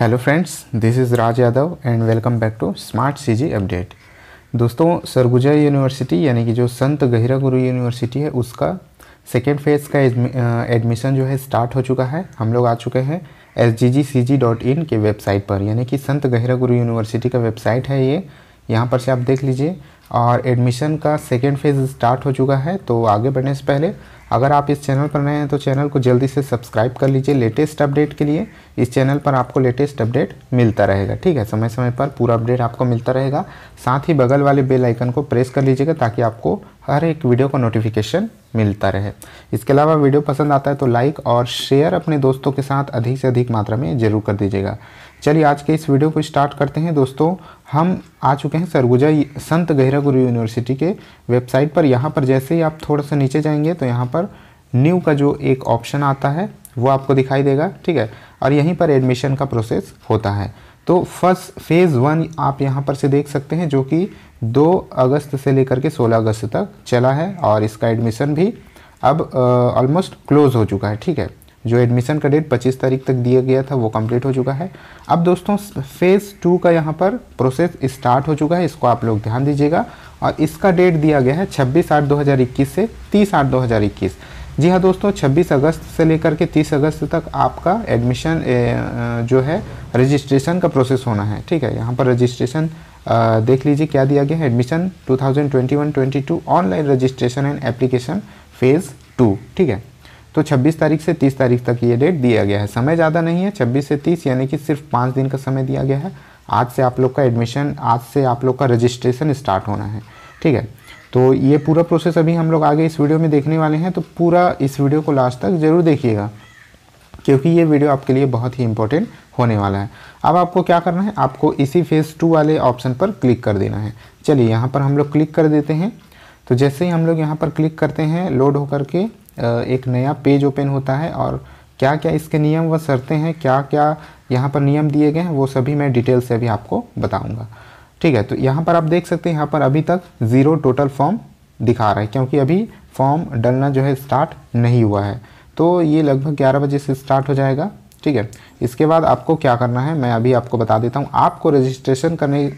hello friends this is Raj Yadav and welcome back to smart CG update दोस्तों Surguja university यानी कि जो संत गहिरा गुरु यूनिवर्सिटी है उसका सेकेंड फेज़ का एडमिशन जो है स्टार्ट हो चुका है हम लोग आ चुके हैं S G ji C ji dot in के वेबसाइट पर यानी कि संत गहिरा गुरु यूनिवर्सिटी का वेबसाइट है ये यहाँ पर से आप देख लीजिए और एडमिशन का सेकेंड फेज़ स्टार्ट हो चुका है तो आगे बढ़ने से पहले अगर आप इस चैनल पर नए हैं तो चैनल को जल्दी से सब्सक्राइब कर लीजिए लेटेस्ट अपडेट के लिए इस चैनल पर आपको लेटेस्ट अपडेट मिलता रहेगा ठीक है समय समय पर पूरा अपडेट आपको मिलता रहेगा साथ ही बगल वाले बेल आइकन को प्रेस कर लीजिएगा ताकि आपको हर एक वीडियो का नोटिफिकेशन मिलता रहे इसके अलावा वीडियो पसंद आता है तो लाइक और शेयर अपने दोस्तों के साथ अधिक से अधिक मात्रा में ज़रूर कर दीजिएगा चलिए आज के इस वीडियो को स्टार्ट करते हैं दोस्तों हम आ चुके हैं सरगुजा संत गहरा गुरु यूनिवर्सिटी के वेबसाइट पर यहाँ पर जैसे ही आप थोड़ा सा नीचे जाएंगे तो यहाँ पर न्यू का जो एक ऑप्शन आता है वो आपको दिखाई देगा ठीक है और यहीं पर एडमिशन का प्रोसेस होता है तो फर्स्ट फेज़ वन आप यहाँ पर से देख सकते हैं जो कि दो अगस्त से लेकर के सोलह अगस्त तक चला है और इसका एडमिशन भी अब ऑलमोस्ट क्लोज़ हो चुका है ठीक है जो एडमिशन का डेट 25 तारीख तक दिया गया था वो कंप्लीट हो चुका है अब दोस्तों फेज़ टू का यहाँ पर प्रोसेस स्टार्ट हो चुका है इसको आप लोग ध्यान दीजिएगा और इसका डेट दिया गया है 26 आठ 2021 से 30 आठ 2021 जी हाँ दोस्तों 26 अगस्त से लेकर के 30 अगस्त तक आपका एडमिशन जो है रजिस्ट्रेशन का प्रोसेस होना है ठीक है यहाँ पर रजिस्ट्रेशन देख लीजिए क्या दिया गया है admission two thousand online registration and application phase two ठीक है तो 26 तारीख से 30 तारीख तक ये डेट दिया गया है समय ज़्यादा नहीं है 26 से 30 यानी कि सिर्फ पाँच दिन का समय दिया गया है आज से आप लोग का एडमिशन आज से आप लोग का रजिस्ट्रेशन स्टार्ट होना है ठीक है तो ये पूरा प्रोसेस अभी हम लोग आगे इस वीडियो में देखने वाले हैं तो पूरा इस वीडियो को लास्ट तक ज़रूर देखिएगा क्योंकि ये वीडियो आपके लिए बहुत ही इंपॉर्टेंट होने वाला है अब आपको क्या करना है आपको इसी फेज़ टू वाले ऑप्शन पर क्लिक कर देना है चलिए यहाँ पर हम लोग क्लिक कर देते हैं तो जैसे ही हम लोग यहाँ पर क्लिक करते हैं लोड होकर के एक नया पेज ओपन होता है और क्या क्या इसके नियम व शर्तें हैं क्या क्या यहाँ पर नियम दिए गए हैं वो सभी मैं डिटेल से अभी आपको बताऊँगा ठीक है तो यहाँ पर आप देख सकते हैं यहाँ पर अभी तक ज़ीरो टोटल फॉर्म दिखा रहा है क्योंकि अभी फॉर्म डलना जो है स्टार्ट नहीं हुआ है तो ये लगभग ग्यारह बजे से स्टार्ट हो जाएगा ठीक है इसके बाद आपको क्या करना है मैं अभी आपको बता देता हूँ आपको रजिस्ट्रेशन करने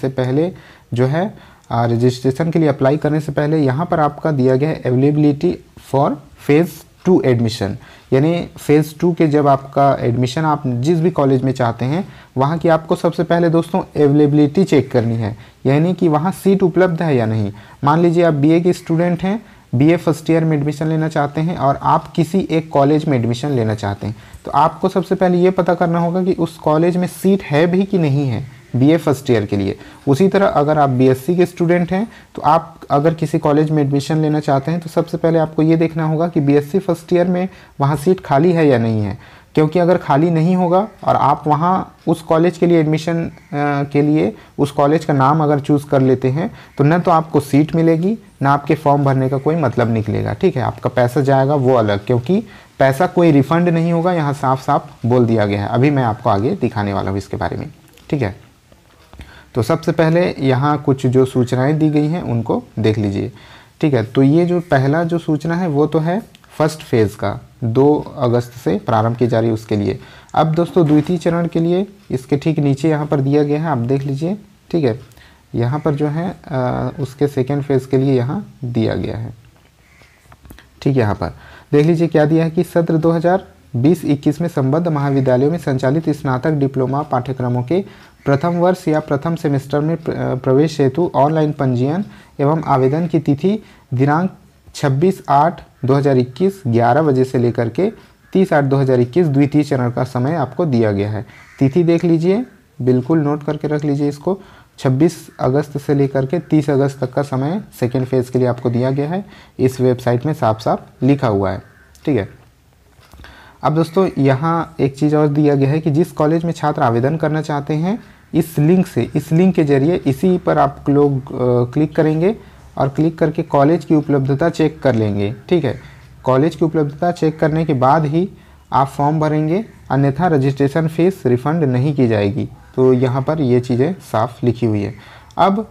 से पहले जो है रजिस्ट्रेशन के लिए अप्लाई करने से पहले यहाँ पर आपका दिया गया है availability for phase two admission यानी फ़ेज़ टू के जब आपका एडमिशन आप जिस भी कॉलेज में चाहते हैं वहाँ की आपको सबसे पहले दोस्तों अवेलेबिलिटी चेक करनी है यानी कि वहाँ सीट उपलब्ध है या नहीं मान लीजिए आप बी के स्टूडेंट हैं बी फर्स्ट ईयर में एडमिशन लेना चाहते हैं और आप किसी एक कॉलेज में एडमिशन लेना चाहते हैं तो आपको सबसे पहले ये पता करना होगा कि उस कॉलेज में सीट है भी कि नहीं है बीए फर्स्ट ईयर के लिए उसी तरह अगर आप बीएससी के स्टूडेंट हैं तो आप अगर किसी कॉलेज में एडमिशन लेना चाहते हैं तो सबसे पहले आपको ये देखना होगा कि बीएससी फर्स्ट ईयर में वहाँ सीट खाली है या नहीं है क्योंकि अगर खाली नहीं होगा और आप वहाँ उस कॉलेज के लिए एडमिशन के लिए उस कॉलेज का नाम अगर चूज़ कर लेते हैं तो न तो आपको सीट मिलेगी ना आपके फॉर्म भरने का कोई मतलब निकलेगा ठीक है आपका पैसा जाएगा वो अलग क्योंकि पैसा कोई रिफंड नहीं होगा यहाँ साफ साफ बोल दिया गया है अभी मैं आपको आगे दिखाने वाला हूँ इसके बारे में ठीक है तो सबसे पहले यहाँ कुछ जो सूचनाएं दी गई हैं उनको देख लीजिए ठीक है तो ये जो पहला जो सूचना है वो तो है फर्स्ट फेज़ का दो अगस्त से प्रारंभ की जा रही है उसके लिए अब दोस्तों द्वितीय चरण के लिए इसके ठीक नीचे यहाँ पर दिया गया है आप देख लीजिए ठीक है यहाँ पर जो है आ, उसके सेकेंड फेज़ के लिए यहाँ दिया गया है ठीक है यहाँ पर देख लीजिए क्या दिया है कि सत्र 2020-21 में संबद्ध महाविद्यालयों में संचालित स्नातक डिप्लोमा पाठ्यक्रमों के प्रथम वर्ष या प्रथम सेमेस्टर में प्रवेश हेतु ऑनलाइन पंजीयन एवं आवेदन की तिथि दिनांक 26 आठ 2021 11 बजे से लेकर के 30 आठ 2021 द्वितीय चरण का समय आपको दिया गया है तिथि देख लीजिए बिल्कुल नोट करके रख लीजिए इसको 26 अगस्त से लेकर के 30 अगस्त तक का समय सेकेंड फेज़ के लिए आपको दिया गया है इस वेबसाइट में साफ साफ लिखा हुआ है ठीक है अब दोस्तों यहाँ एक चीज़ और दिया गया है कि जिस कॉलेज में छात्र आवेदन करना चाहते हैं इस लिंक से इस लिंक के जरिए इसी पर आप लोग क्लिक करेंगे और क्लिक करके कॉलेज की उपलब्धता चेक कर लेंगे ठीक है कॉलेज की उपलब्धता चेक करने के बाद ही आप फॉर्म भरेंगे अन्यथा रजिस्ट्रेशन फ़ीस रिफ़ंड नहीं की जाएगी तो यहाँ पर ये चीज़ें साफ लिखी हुई है अब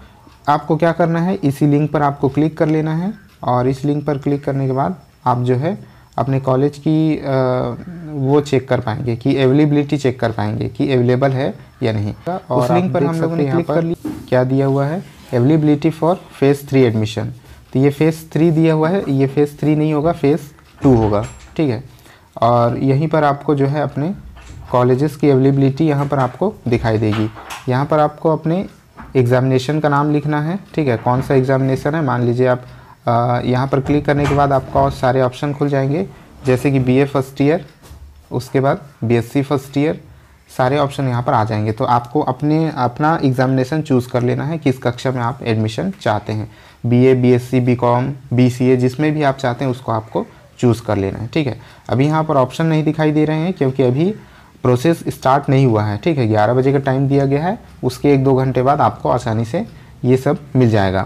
आपको क्या करना है इसी लिंक पर आपको क्लिक कर लेना है और इस लिंक पर क्लिक करने के बाद आप जो है अपने कॉलेज की वो चेक कर पाएंगे कि अवेलेबिलिटी चेक कर पाएंगे कि अवेलेबल है या नहीं तो और उस लिंक पर हम लोगों ने कर पर क्या दिया हुआ है availability for phase three admission तो ये फेज़ थ्री दिया हुआ है ये फेज़ थ्री नहीं होगा फेज़ टू होगा ठीक है और यहीं पर आपको जो है अपने कॉलेजेस की अवेलेबिलिटी यहाँ पर आपको दिखाई देगी यहाँ पर आपको अपने एग्ज़ामिनेशन का नाम लिखना है ठीक है कौन सा एग्ज़ामिनेशन है मान लीजिए आप यहाँ पर क्लिक करने के बाद आपका और सारे ऑप्शन खुल जाएंगे जैसे कि बीए फर्स्ट ईयर उसके बाद बीएससी फर्स्ट ईयर सारे ऑप्शन यहाँ पर आ जाएंगे तो आपको अपने अपना एग्जामिनेशन चूज़ कर लेना है किस कक्षा में आप एडमिशन चाहते हैं बीए, बीएससी, बीकॉम, बीसीए जिसमें भी आप चाहते हैं उसको आपको चूज़ कर लेना है ठीक है अभी यहाँ पर ऑप्शन नहीं दिखाई दे रहे हैं क्योंकि अभी प्रोसेस स्टार्ट नहीं हुआ है ठीक है ग्यारह बजे का टाइम दिया गया है उसके एक दो घंटे बाद आपको आसानी से ये सब मिल जाएगा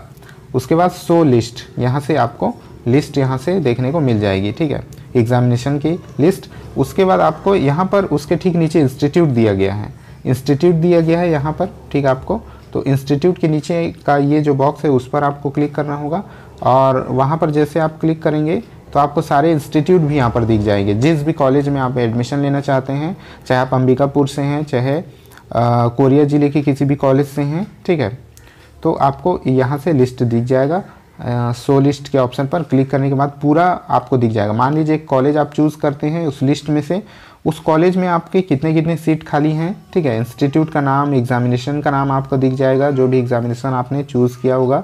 उसके बाद सो लिस्ट यहाँ से आपको लिस्ट यहाँ से देखने को मिल जाएगी ठीक है एग्जामिनेशन की लिस्ट उसके बाद आपको यहाँ पर उसके ठीक नीचे इंस्टीट्यूट दिया गया है इंस्टीट्यूट दिया गया है यहाँ पर ठीक है आपको तो इंस्टीट्यूट के नीचे का ये जो बॉक्स है उस पर आपको क्लिक करना होगा और वहाँ पर जैसे आप क्लिक करेंगे तो आपको सारे इंस्टीट्यूट भी यहाँ पर दिख जाएंगे जिस भी कॉलेज में आप एडमिशन लेना चाहते हैं चाहे आप अंबिकापुर से हैं चाहे कोरिया ज़िले के किसी भी कॉलेज से हैं ठीक है तो आपको यहाँ से लिस्ट दिख जाएगा सो uh, लिस्ट के ऑप्शन पर क्लिक करने के बाद पूरा आपको दिख जाएगा मान लीजिए एक कॉलेज आप चूज़ करते हैं उस लिस्ट में से उस कॉलेज में आपके कितने कितने सीट खाली हैं ठीक है इंस्टीट्यूट का नाम एग्जामिनेशन का नाम आपको दिख जाएगा जो भी एग्जामिनेशन आपने चूज़ किया होगा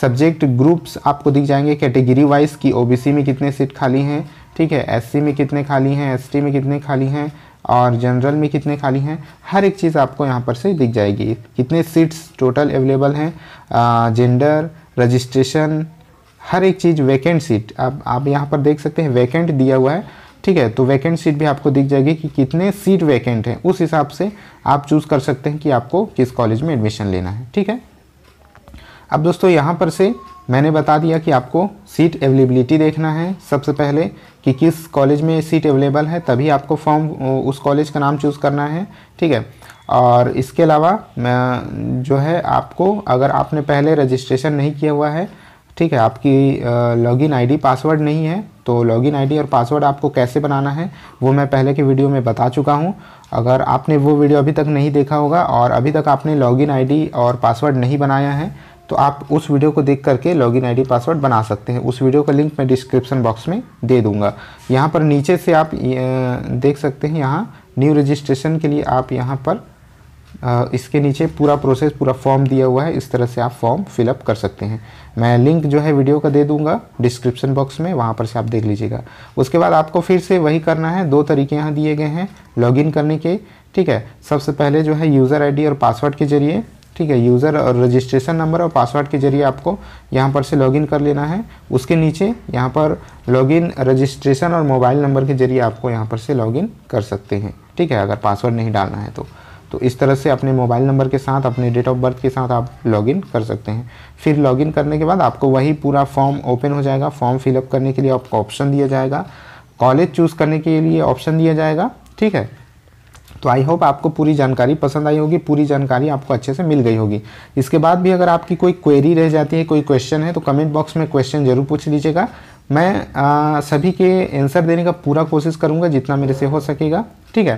सब्जेक्ट ग्रुप्स आपको दिख जाएंगे कैटेगरी वाइज कि ओबीसी में कितने सीट खाली हैं ठीक है एससी में कितने खाली हैं एसटी में कितने खाली हैं और जनरल में कितने खाली हैं हर एक चीज़ आपको यहाँ पर से दिख जाएगी कितने सीट्स टोटल अवेलेबल हैं जेंडर रजिस्ट्रेशन हर एक चीज़ वैकेंट सीट आप आप यहाँ पर देख सकते हैं वैकेंट दिया हुआ है ठीक है तो वैकेंट सीट भी आपको दिख जाएगी कि कितने सीट वैकेंट हैं उस हिसाब से आप चूज़ कर सकते हैं कि आपको किस कॉलेज में एडमिशन लेना है ठीक है अब दोस्तों यहाँ पर से मैंने बता दिया कि आपको सीट अवेलेबिलिटी देखना है सबसे पहले कि किस कॉलेज में सीट अवेलेबल है तभी आपको फॉर्म उस कॉलेज का नाम चूज़ करना है ठीक है और इसके अलावा जो है आपको अगर आपने पहले रजिस्ट्रेशन नहीं किया हुआ है ठीक है आपकी लॉगिन आईडी पासवर्ड नहीं है तो लॉगिन आईडी और पासवर्ड आपको कैसे बनाना है वो मैं पहले के वीडियो में बता चुका हूँ अगर आपने वो वीडियो अभी तक नहीं देखा होगा और अभी तक आपने लॉगिन आईडी और पासवर्ड नहीं बनाया है तो आप उस वीडियो को देख करके लॉग इन पासवर्ड बना सकते हैं उस वीडियो का लिंक मैं डिस्क्रिप्शन बॉक्स में दे दूंगा यहाँ पर नीचे से आप देख सकते हैं यहाँ न्यू रजिस्ट्रेशन के लिए आप यहाँ पर इसके नीचे पूरा प्रोसेस पूरा फॉर्म दिया हुआ है इस तरह से आप फॉर्म फिलअप कर सकते हैं मैं लिंक जो है वीडियो का दे दूंगा डिस्क्रिप्शन बॉक्स में वहाँ पर से आप देख लीजिएगा उसके बाद आपको फिर से वही करना है दो तरीके यहाँ दिए गए हैं लॉगिन करने के ठीक है सबसे पहले जो है यूज़र आईडी और पासवर्ड के जरिए ठीक है यूज़र और रजिस्ट्रेशन नंबर और पासवर्ड के जरिए आपको यहाँ पर से लॉगिन कर लेना है उसके नीचे यहाँ पर लॉगिन रजिस्ट्रेशन और मोबाइल नंबर के जरिए आपको यहाँ पर से लॉगिन कर सकते हैं ठीक है अगर पासवर्ड नहीं डालना है तो तो इस तरह से अपने मोबाइल नंबर के साथ अपने डेट ऑफ बर्थ के साथ आप लॉगिन कर सकते हैं फिर लॉगिन करने के बाद आपको वही पूरा फॉर्म ओपन हो जाएगा फॉर्म फिलअप करने के लिए आपको ऑप्शन दिया जाएगा कॉलेज चूज़ करने के लिए ऑप्शन दिया जाएगा ठीक है तो आई होप आपको पूरी जानकारी पसंद आई होगी पूरी जानकारी आपको अच्छे से मिल गई होगी इसके बाद भी अगर आपकी कोई क्वेरी रह जाती है कोई क्वेश्चन है तो कमेंट बॉक्स में क्वेश्चन जरूर पूछ लीजिएगा मैं आ, सभी के आंसर देने का पूरा कोशिश करूँगा जितना मेरे से हो सकेगा ठीक है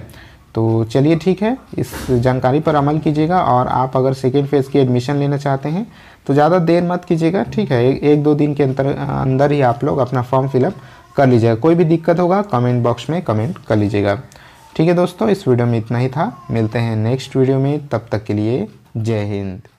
तो चलिए ठीक है इस जानकारी पर अमल कीजिएगा और आप अगर सेकेंड फेज़ की एडमिशन लेना चाहते हैं तो ज़्यादा देर मत कीजिएगा ठीक है एक दो दिन के अंतर अंदर ही आप लोग अपना फॉर्म फिलअप कर लीजिएगा कोई भी दिक्कत होगा कमेंट बॉक्स में कमेंट कर लीजिएगा ठीक है दोस्तों इस वीडियो में इतना ही था मिलते हैं नेक्स्ट वीडियो में तब तक के लिए जय हिंद